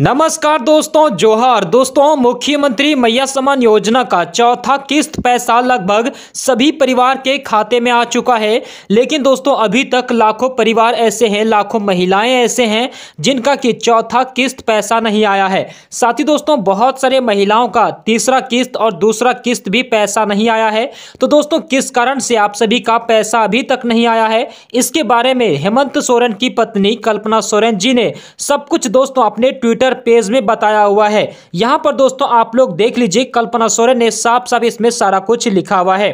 नमस्कार दोस्तों जोहार दोस्तों मुख्यमंत्री मैया समान योजना का चौथा किस्त पैसा लगभग सभी परिवार के खाते में आ चुका है लेकिन दोस्तों अभी तक लाखों परिवार ऐसे हैं लाखों महिलाएं ऐसे हैं जिनका कि चौथा किस्त पैसा नहीं आया है साथ ही दोस्तों बहुत सारे महिलाओं का तीसरा किस्त और दूसरा किस्त भी पैसा नहीं आया है तो दोस्तों किस कारण से आप सभी का पैसा अभी तक नहीं आया है इसके बारे में हेमंत सोरेन की पत्नी कल्पना सोरेन जी ने सब कुछ दोस्तों अपने ट्विटर ट्विटर पेज में बताया हुआ है यहां पर दोस्तों आप लोग देख लीजिए कल्पना सोरेन ने साफ साफ इसमें सारा कुछ लिखा हुआ है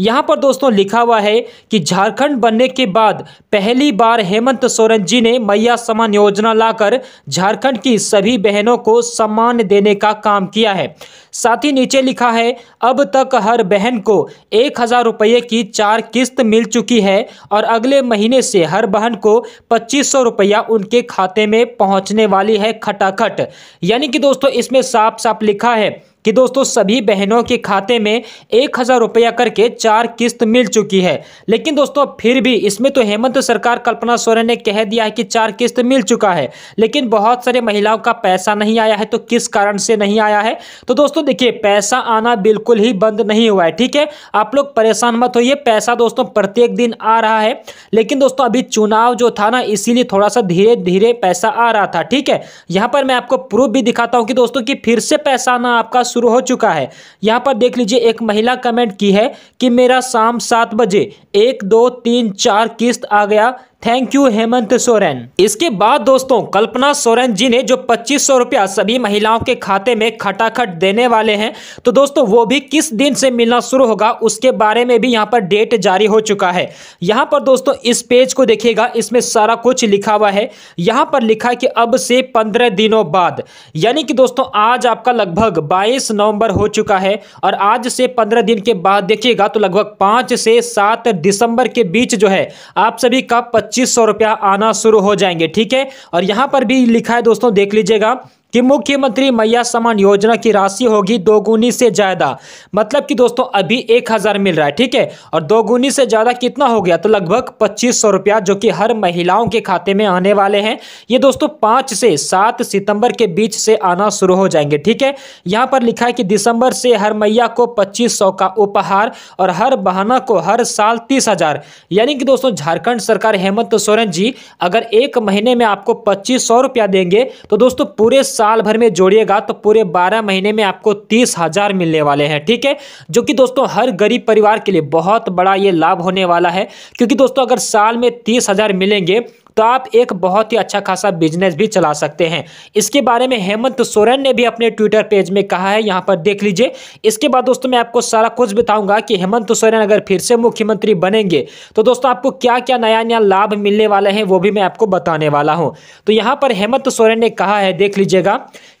यहाँ पर दोस्तों लिखा हुआ है कि झारखंड बनने के बाद पहली बार हेमंत सोरेन जी ने मैया सम्मान योजना लाकर झारखंड की सभी बहनों को सम्मान देने का काम किया है साथ ही नीचे लिखा है अब तक हर बहन को एक हज़ार रुपये की चार किस्त मिल चुकी है और अगले महीने से हर बहन को पच्चीस सौ रुपया उनके खाते में पहुंचने वाली है खटाखट यानी कि दोस्तों इसमें साफ साफ लिखा है कि दोस्तों सभी बहनों के खाते में एक हज़ार रुपया करके चार किस्त मिल चुकी है लेकिन दोस्तों फिर भी इसमें तो हेमंत सरकार कल्पना सोरेन ने कह दिया है कि चार किस्त मिल चुका है लेकिन बहुत सारे महिलाओं का पैसा नहीं आया है तो किस कारण से नहीं आया है तो दोस्तों देखिए पैसा आना बिल्कुल ही बंद नहीं हुआ है ठीक है आप लोग परेशान मत होइए पैसा दोस्तों प्रत्येक दिन आ रहा है लेकिन दोस्तों अभी चुनाव जो था ना इसीलिए थोड़ा सा धीरे धीरे पैसा आ रहा था ठीक है यहाँ पर मैं आपको प्रूफ भी दिखाता हूँ कि दोस्तों कि फिर से पैसा आना आपका शुरू हो चुका है यहाँ पर देख लीजिए एक महिला कमेंट की है कि मेरा शाम सात बजे एक दो तीन चार किस्त आ गया थैंक यू हेमंत सोरेन इसके बाद दोस्तों कल्पना सोरेन जी ने जो पच्चीस सौ रुपया सभी महिलाओं के खाते में खटाखट देने वाले हैं तो दोस्तों वो भी किस दिन से मिलना शुरू होगा उसके बारे में भी यहाँ पर डेट जारी हो चुका है यहाँ पर दोस्तों इस पेज को देखिएगा इसमें सारा कुछ लिखा हुआ है यहाँ पर लिखा है कि अब से पंद्रह दिनों बाद यानी कि दोस्तों आज आपका लगभग बाईस नवंबर हो चुका है और आज से पंद्रह दिन के बाद देखिएगा तो लगभग पाँच से सात दिसंबर के बीच जो है आप सभी का पच्चीस सौ रुपया आना शुरू हो जाएंगे ठीक है और यहां पर भी लिखा है दोस्तों देख लीजिएगा कि मुख्यमंत्री मैया सम्मान योजना की राशि होगी दोगुनी से ज़्यादा मतलब कि दोस्तों अभी एक हज़ार मिल रहा है ठीक है और दोगुनी से ज़्यादा कितना हो गया तो लगभग पच्चीस सौ रुपया जो कि हर महिलाओं के खाते में आने वाले हैं ये दोस्तों पांच से सात सितंबर के बीच से आना शुरू हो जाएंगे ठीक है यहां पर लिखा है कि दिसंबर से हर मैया को पच्चीस सौ का उपहार और हर बहाना को हर साल तीस हज़ार यानी कि दोस्तों झारखंड सरकार हेमंत सोरेन जी अगर एक महीने में आपको पच्चीस सौ रुपया देंगे तो दोस्तों पूरे साल भर में जोड़िएगा तो पूरे बारह महीने में आपको तीस हज़ार मिलने वाले हैं ठीक है जो कि दोस्तों हर गरीब परिवार के लिए बहुत बड़ा ये लाभ होने वाला है क्योंकि दोस्तों अगर साल में तीस हज़ार मिलेंगे तो आप एक बहुत ही अच्छा खासा बिजनेस भी चला सकते हैं इसके बारे में हेमंत सोरेन ने भी अपने ट्विटर पेज में कहा है यहाँ पर देख लीजिए इसके बाद दोस्तों मैं आपको सारा कुछ बताऊंगा कि हेमंत सोरेन अगर फिर से मुख्यमंत्री बनेंगे तो दोस्तों आपको क्या क्या नया नया लाभ मिलने वाले हैं वो भी मैं आपको बताने वाला हूँ तो यहाँ पर हेमंत सोरेन ने कहा है देख लीजिएगा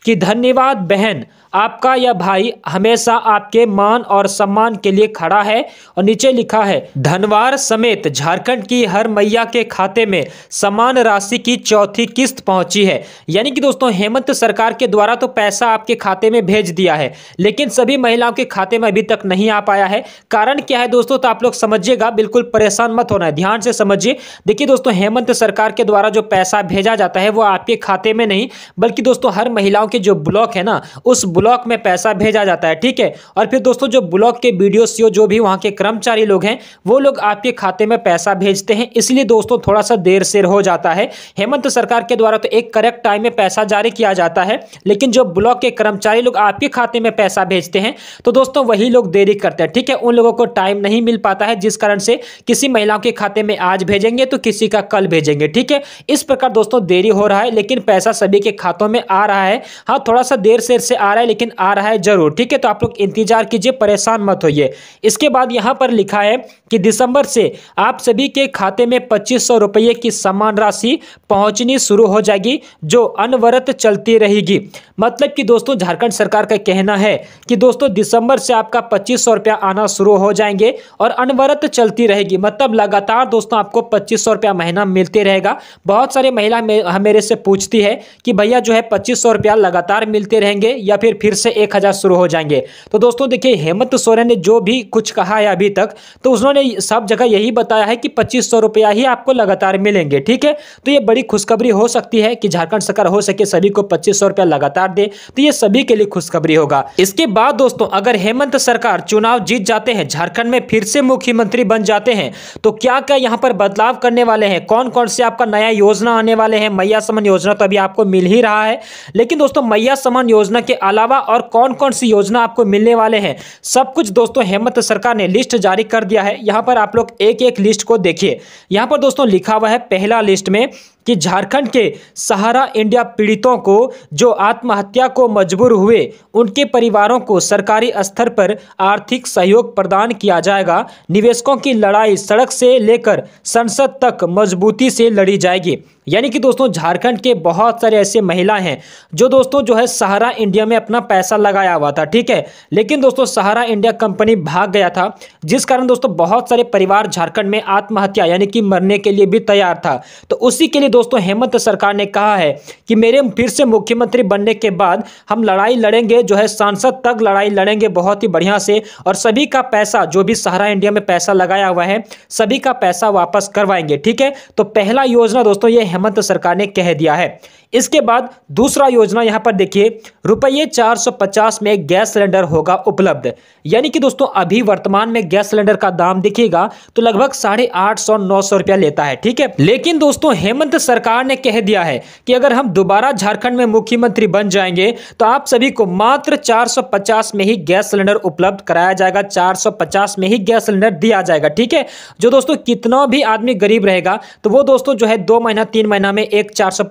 कि धन्यवाद बहन आपका यह भाई हमेशा आपके मान और सम्मान के लिए खड़ा है और नीचे लिखा है धनवार समेत झारखंड की हर मैया के खाते में समान राशि की चौथी किस्त पहुंची है यानी कि दोस्तों हेमंत सरकार के द्वारा तो पैसा आपके खाते में भेज दिया है लेकिन सभी महिलाओं के खाते में अभी तक नहीं आ पाया है कारण क्या है दोस्तों तो आप लोग समझिएगा बिल्कुल परेशान मत होना है ध्यान से समझिए देखिए दोस्तों हेमंत सरकार के द्वारा जो पैसा भेजा जाता है वो आपके खाते में नहीं बल्कि दोस्तों हर महिलाओं के जो ब्लॉक है ना उस ब्लॉक ब्लॉक में पैसा भेजा जाता है ठीक है और फिर दोस्तों जो ब्लॉक के वीडियो सीओ जो भी वहाँ के कर्मचारी लोग हैं वो लोग आपके खाते में पैसा भेजते हैं इसलिए दोस्तों थोड़ा सा देर से हो जाता है हेमंत सरकार के द्वारा तो एक करेक्ट टाइम में पैसा जारी किया जाता है लेकिन जो ब्लॉक के कर्मचारी लोग आपके खाते में पैसा भेजते हैं तो दोस्तों वही लोग देरी करते हैं ठीक है उन लोगों को टाइम नहीं मिल पाता है जिस कारण से किसी महिलाओं के खाते में आज भेजेंगे तो किसी का कल भेजेंगे ठीक है इस प्रकार दोस्तों देरी हो रहा है लेकिन पैसा सभी के खातों में आ रहा है हाँ थोड़ा सा देर से आ रहा है लेकिन आ रहा है जरूर ठीक है तो आप लोग इंतजार कीजिए परेशान मत होइए इसके बाद यहाँ पर लिखा है कि दिसंबर से आप सभी के खाते में पच्चीस सौ रुपये की समान राशि पहुँचनी शुरू हो जाएगी जो अनवरत चलती रहेगी मतलब कि दोस्तों झारखंड सरकार का कहना है कि दोस्तों दिसंबर से आपका पच्चीस सौ रुपया आना शुरू हो जाएंगे और अनवरत चलती रहेगी मतलब लगातार दोस्तों आपको पच्चीस सौ रुपया महीना मिलते रहेगा बहुत सारे महिला मेरे से पूछती है कि भैया जो है पच्चीस सौ रुपया लगातार मिलते रहेंगे या फिर फिर से एक हज़ार शुरू हो जाएंगे तो दोस्तों देखिए हेमंत सोरेन ने जो भी कुछ कहा है अभी तक तो उन्होंने सब जगह यही बताया है कि पच्चीस सौ रुपया ही आपको लगातार मिलेंगे ठीक है तो ये बड़ी खुशखबरी हो सकती है कि झारखंड सरकार हो सके सभी को पच्चीस सौ रुपया लगातार दे तो ये सभी के लिए खुशखबरी होगा इसके बाद दोस्तों अगर हेमंत सरकार चुनाव जीत जाते हैं झारखंड में फिर से मुख्यमंत्री बन जाते हैं तो क्या क्या यहाँ पर बदलाव करने वाले हैं कौन कौन से आपका नया योजना आने वाले हैं मैया समन योजना तो अभी आपको मिल ही रहा है लेकिन दोस्तों मैया समान योजना के अलावा अलावा और कौन कौन सी योजना आपको मिलने वाले हैं सब कुछ दोस्तों हेमंत सरकार ने लिस्ट जारी कर दिया है यहाँ पर आप लोग एक एक लिस्ट को देखिए यहाँ पर दोस्तों लिखा हुआ है पहला लिस्ट में कि झारखंड के सहारा इंडिया पीड़ितों को जो आत्महत्या को मजबूर हुए उनके परिवारों को सरकारी स्तर पर आर्थिक सहयोग प्रदान किया जाएगा निवेशकों की लड़ाई सड़क से लेकर संसद तक मजबूती से लड़ी जाएगी यानी कि दोस्तों झारखंड के बहुत सारे ऐसे महिला हैं जो दोस्तों जो है सहारा इंडिया में अपना पैसा लगाया हुआ था ठीक है लेकिन दोस्तों सहारा इंडिया कंपनी भाग गया था जिस कारण दोस्तों बहुत सारे परिवार झारखंड में आत्महत्या यानी कि मरने के लिए भी तैयार था तो उसी के लिए दोस्तों हेमंत सरकार ने कहा है कि मेरे फिर से मुख्यमंत्री बनने के बाद हम लड़ाई लड़ेंगे जो है सांसद तक लड़ाई लड़ेंगे बहुत ही बढ़िया से और सभी का पैसा जो भी सहारा इंडिया में पैसा लगाया हुआ है सभी का पैसा वापस करवाएंगे ठीक है तो पहला योजना दोस्तों ये हेमंत सरकार ने कह दिया है इसके बाद दूसरा योजना यहाँ पर देखिए रुपये 450 में गैस सिलेंडर होगा उपलब्ध यानी कि दोस्तों अभी वर्तमान में गैस सिलेंडर का दाम देखिएगा तो लगभग साढ़े आठ सौ नौ सौ रुपया लेता है ठीक है लेकिन दोस्तों हेमंत सरकार ने कह दिया है कि अगर हम दोबारा झारखंड में मुख्यमंत्री बन जाएंगे तो आप सभी को मात्र चार में ही गैस सिलेंडर उपलब्ध कराया जाएगा चार में ही गैस सिलेंडर दिया जाएगा ठीक है जो दोस्तों कितना भी आदमी गरीब रहेगा तो वो दोस्तों जो है दो महीना तीन महीना में एक चार सौ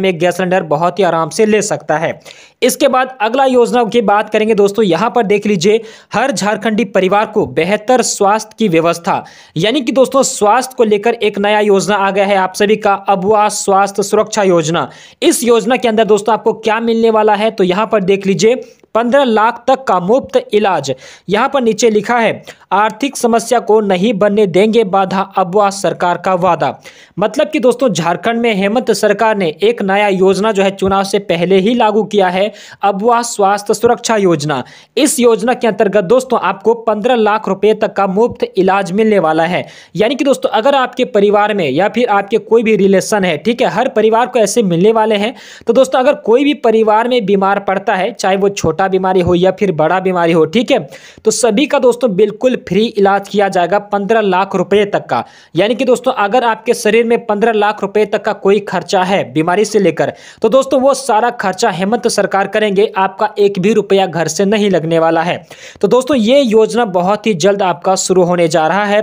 में एक गैस सिलेंडर बहुत ही आराम से ले सकता है इसके बाद अगला योजना की बात करेंगे दोस्तों यहाँ पर देख लीजिए हर झारखंडी परिवार को बेहतर स्वास्थ्य की व्यवस्था यानी कि दोस्तों स्वास्थ्य को लेकर एक नया योजना आ गया है आप सभी का अबुआ स्वास्थ्य सुरक्षा योजना इस योजना के अंदर दोस्तों आपको क्या मिलने वाला है तो यहाँ पर देख लीजिए पंद्रह लाख तक का मुफ्त इलाज यहाँ पर नीचे लिखा है आर्थिक समस्या को नहीं बनने देंगे बाधा अबवा सरकार का वादा मतलब कि दोस्तों झारखंड में हेमंत सरकार ने एक नया योजना जो है चुनाव से पहले ही लागू किया है अबवा स्वास्थ्य सुरक्षा योजना इस योजना के अंतर्गत दोस्तों आपको पंद्रह लाख रुपए तक का मुफ्त इलाज मिलने वाला है यानी कि दोस्तों अगर आपके परिवार में या फिर आपके कोई भी रिलेशन है ठीक है हर परिवार को ऐसे मिलने वाले हैं तो दोस्तों अगर कोई भी परिवार में बीमार पड़ता है चाहे वो छोटा छोटा बीमारी हो या फिर बड़ा बीमारी हो ठीक है तो सभी का दोस्तों बिल्कुल फ्री इलाज किया जाएगा पंद्रह लाख रुपये तक का यानी कि दोस्तों अगर आपके शरीर में पंद्रह लाख रुपये तक का कोई खर्चा है बीमारी से लेकर तो दोस्तों वो सारा खर्चा हेमंत सरकार करेंगे आपका एक भी रुपया घर से नहीं लगने वाला है तो दोस्तों ये योजना बहुत ही जल्द आपका शुरू होने जा रहा है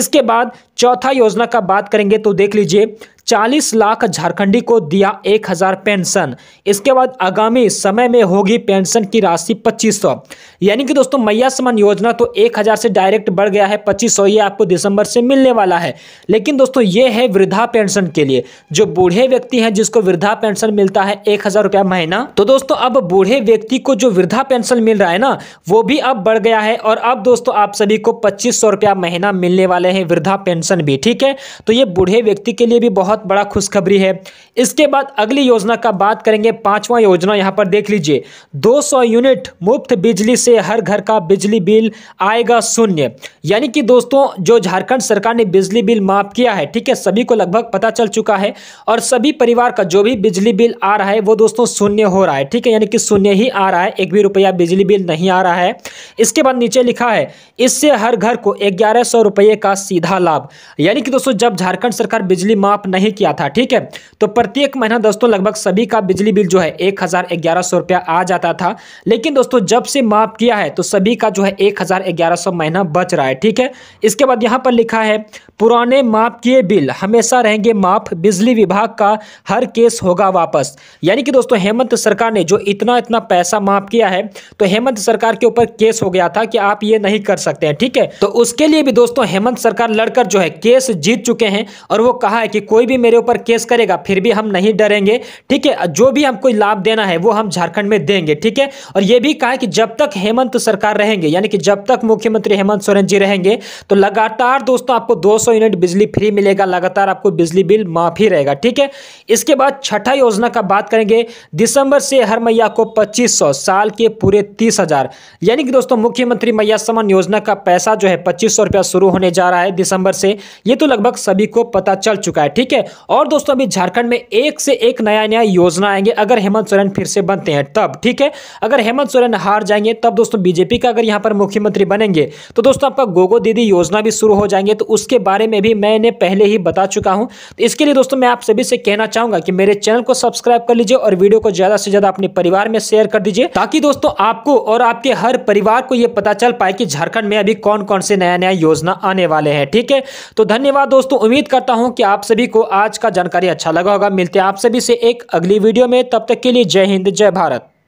इसके बाद चौथा योजना का बात करेंगे तो देख लीजिए 40 लाख झारखंडी को दिया 1000 पेंशन इसके बाद आगामी समय में होगी पेंशन की राशि 2500 यानी कि दोस्तों मैया समान योजना तो 1000 से डायरेक्ट बढ़ गया है 2500 ये आपको दिसंबर से मिलने वाला है लेकिन दोस्तों ये है वृद्धा पेंशन के लिए जो बूढ़े व्यक्ति हैं जिसको वृद्धा पेंशन मिलता है एक हजार रुपया महीना तो दोस्तों अब बूढ़े व्यक्ति को जो वृद्धा पेंशन मिल रहा है ना वो भी अब बढ़ गया है और अब दोस्तों आप सभी को पच्चीस सौ रुपया महीना मिलने वाले हैं वृद्धा पेंशन पेंशन भी ठीक है तो ये बूढ़े व्यक्ति के लिए भी बहुत बड़ा खुशखबरी है इसके बाद अगली योजना का बात करेंगे पांचवा योजना यहां पर देख लीजिए 200 यूनिट मुफ्त बिजली से हर घर का बिजली बिल आएगा शून्य यानी कि दोस्तों जो झारखंड सरकार ने बिजली बिल माफ किया है ठीक है सभी को लगभग पता चल चुका है और सभी परिवार का जो भी बिजली बिल आ रहा है वो दोस्तों शून्य हो रहा है ठीक है यानी कि शून्य ही आ रहा है एक भी रुपया बिजली बिल नहीं आ रहा है इसके बाद नीचे लिखा है इससे हर घर को ग्यारह सौ रुपये का सीधा लाभ यानी कि दोस्तों जब झारखंड सरकार बिजली माफ नहीं किया था ठीक है तो प्रत्येक महीना दोस्तों लगभग सभी का बिजली बिल जो है एक हजार ग्यारह सौ रुपया आ जाता था लेकिन दोस्तों जब से माफ किया है तो सभी का जो है एक हजार ग्यारह सौ महीना बच रहा है ठीक है इसके बाद यहां पर लिखा है पुराने माफ किए बिल हमेशा रहेंगे माफ बिजली विभाग का हर केस होगा वापस यानी कि दोस्तों हेमंत सरकार ने जो इतना इतना पैसा माफ किया है तो हेमंत सरकार के ऊपर केस हो गया था कि आप ये नहीं कर सकते हैं ठीक है तो उसके लिए भी दोस्तों हेमंत सरकार लड़कर जो है में केस जीत चुके हैं और वो कहा है कि कोई भी मेरे ऊपर केस करेगा फिर भी हम नहीं डरेंगे ठीक है जो भी हमको लाभ देना है वो हम झारखंड में देंगे ठीक है और ये भी कहा है कि जब तक हेमंत सरकार रहेंगे यानी कि जब तक मुख्यमंत्री हेमंत सोरेन जी रहेंगे तो लगातार दोस्तों आपको दो यूनिट बिजली फ्री मिलेगा लगातार आपको बिजली बिल माफी रहेगा ठीक है इसके बाद छठा योजना का बात करेंगे दिसंबर से हर मैया को पच्चीस साल के पूरे तीस यानी कि दोस्तों मुख्यमंत्री मैया समान योजना का पैसा जो है पच्चीस सौ शुरू होने जा रहा है दिसंबर से से ये तो लगभग सभी को पता चल चुका है ठीक है और दोस्तों अभी झारखंड में एक से एक नया नया योजना आएंगे अगर हेमंत सोरेन फिर से बनते हैं तब ठीक है अगर हेमंत सोरेन हार जाएंगे तब दोस्तों बीजेपी का अगर यहाँ पर मुख्यमंत्री बनेंगे तो दोस्तों आपका गोगो दीदी योजना भी शुरू हो जाएंगे तो उसके बारे में भी मैंने पहले ही बता चुका हूँ तो इसके लिए दोस्तों मैं आप सभी से कहना चाहूंगा कि मेरे चैनल को सब्सक्राइब कर लीजिए और वीडियो को ज़्यादा से ज़्यादा अपने परिवार में शेयर कर दीजिए ताकि दोस्तों आपको और आपके हर परिवार को यह पता चल पाए कि झारखंड में अभी कौन कौन से नया नया योजना आने वाले हैं ठीक है तो धन्यवाद दोस्तों उम्मीद करता हूं कि आप सभी को आज का जानकारी अच्छा लगा होगा मिलते हैं आप सभी से एक अगली वीडियो में तब तक के लिए जय हिंद जय भारत